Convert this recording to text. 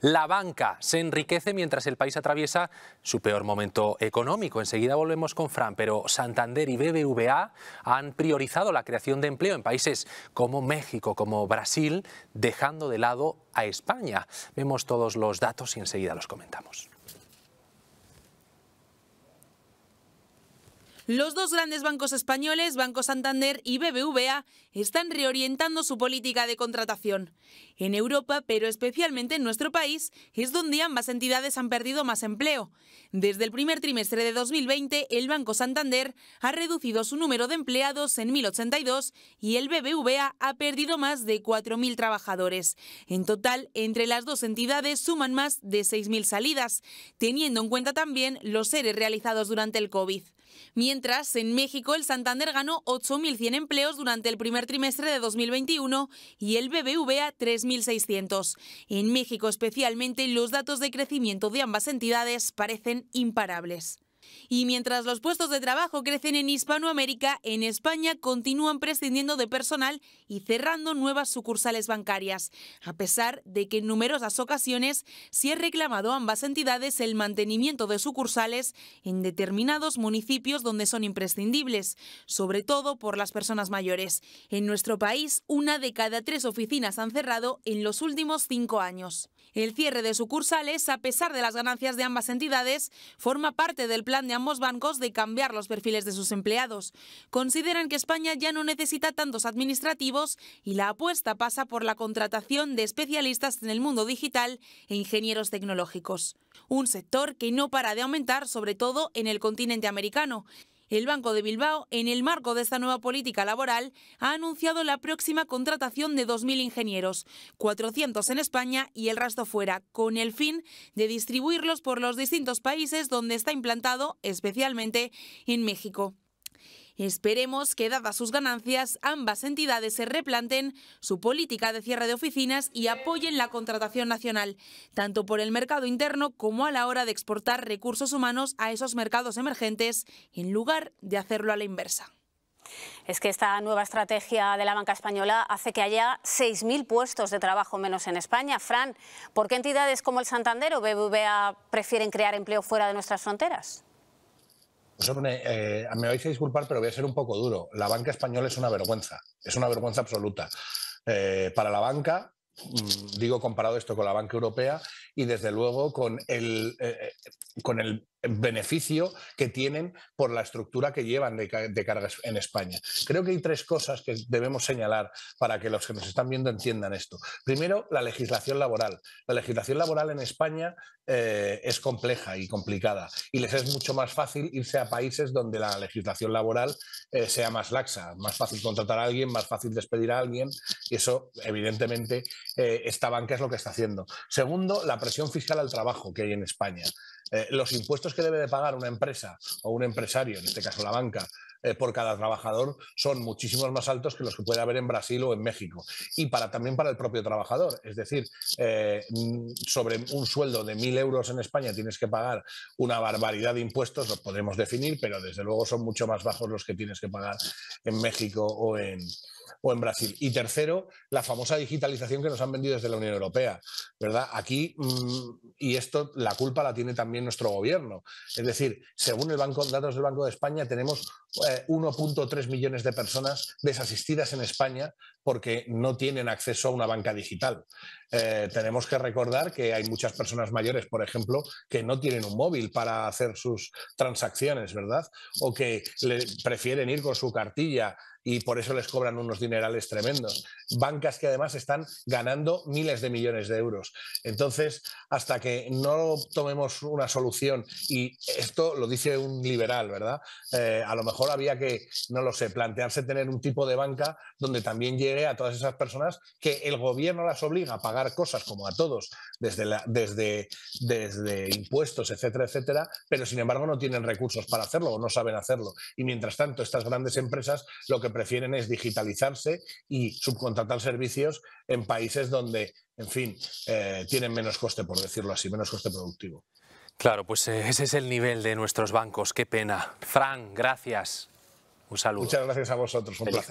La banca se enriquece mientras el país atraviesa su peor momento económico. Enseguida volvemos con Fran, pero Santander y BBVA han priorizado la creación de empleo en países como México, como Brasil, dejando de lado a España. Vemos todos los datos y enseguida los comentamos. Los dos grandes bancos españoles, Banco Santander y BBVA, están reorientando su política de contratación. En Europa, pero especialmente en nuestro país, es donde ambas entidades han perdido más empleo. Desde el primer trimestre de 2020, el Banco Santander ha reducido su número de empleados en 1.082 y el BBVA ha perdido más de 4.000 trabajadores. En total, entre las dos entidades suman más de 6.000 salidas, teniendo en cuenta también los seres realizados durante el COVID. Mientras, en México, el Santander ganó 8.100 empleos durante el primer trimestre de 2021 y el BBVA 3.600. En México especialmente, los datos de crecimiento de ambas entidades parecen imparables. Y mientras los puestos de trabajo crecen en Hispanoamérica, en España continúan prescindiendo de personal y cerrando nuevas sucursales bancarias, a pesar de que en numerosas ocasiones se ha reclamado a ambas entidades el mantenimiento de sucursales en determinados municipios donde son imprescindibles, sobre todo por las personas mayores. En nuestro país, una de cada tres oficinas han cerrado en los últimos cinco años. El cierre de sucursales, a pesar de las ganancias de ambas entidades, forma parte del plan de ambos bancos de cambiar los perfiles de sus empleados. Consideran que España ya no necesita tantos administrativos y la apuesta pasa por la contratación de especialistas en el mundo digital e ingenieros tecnológicos. Un sector que no para de aumentar, sobre todo en el continente americano. El Banco de Bilbao, en el marco de esta nueva política laboral, ha anunciado la próxima contratación de 2.000 ingenieros, 400 en España y el resto fuera, con el fin de distribuirlos por los distintos países donde está implantado, especialmente en México. Esperemos que, dadas sus ganancias, ambas entidades se replanten su política de cierre de oficinas y apoyen la contratación nacional, tanto por el mercado interno como a la hora de exportar recursos humanos a esos mercados emergentes, en lugar de hacerlo a la inversa. Es que esta nueva estrategia de la banca española hace que haya 6.000 puestos de trabajo menos en España. Fran, ¿por qué entidades como el Santander o BBVA prefieren crear empleo fuera de nuestras fronteras? Eh, me vais a disculpar, pero voy a ser un poco duro. La banca española es una vergüenza, es una vergüenza absoluta. Eh, para la banca, mm, digo comparado esto con la banca europea y desde luego con el, eh, con el beneficio que tienen por la estructura que llevan de, cargas en España. Creo que hay tres cosas que debemos señalar para que los que nos están viendo entiendan esto. Primero, la legislación laboral. La legislación laboral en España eh, es compleja y complicada y les es mucho más fácil irse a países donde la legislación laboral eh, sea más laxa, más fácil contratar a alguien, más fácil despedir a alguien y eso, evidentemente, eh, esta banca es lo que está haciendo. Segundo, la presión fiscal al trabajo que hay en España. Eh, los impuestos que debe de pagar una empresa o un empresario, en este caso la banca, eh, por cada trabajador son muchísimos más altos que los que puede haber en Brasil o en México. Y para, también para el propio trabajador. Es decir, eh, mm, sobre un sueldo de mil euros en España tienes que pagar una barbaridad de impuestos, los podemos definir, pero desde luego son mucho más bajos los que tienes que pagar en México o en, o en Brasil. Y tercero, la famosa digitalización que nos han vendido desde la Unión Europea, ¿verdad? Aquí, mm, y esto la culpa la tiene también nuestro gobierno. Es decir, según el banco, datos del Banco de España, tenemos 1.3 eh, millones de personas desasistidas en España porque no tienen acceso a una banca digital. Eh, tenemos que recordar que hay muchas personas mayores, por ejemplo, que no tienen un móvil para hacer sus transacciones, ¿verdad? O que prefieren ir con su cartilla y por eso les cobran unos dinerales tremendos. Bancas que además están ganando miles de millones de euros. Entonces, hasta que no tomemos una solución, y esto lo dice un liberal, ¿verdad? Eh, a lo mejor había que, no lo sé, plantearse tener un tipo de banca donde también llegue a todas esas personas que el gobierno las obliga a pagar cosas como a todos, desde, desde, desde impuestos, etcétera, etcétera, pero sin embargo no tienen recursos para hacerlo o no saben hacerlo. Y mientras tanto, estas grandes empresas lo que prefieren es digitalizar y subcontratar servicios en países donde, en fin, eh, tienen menos coste, por decirlo así, menos coste productivo. Claro, pues eh, ese es el nivel de nuestros bancos. Qué pena. Fran, gracias. Un saludo. Muchas gracias a vosotros. Un placer.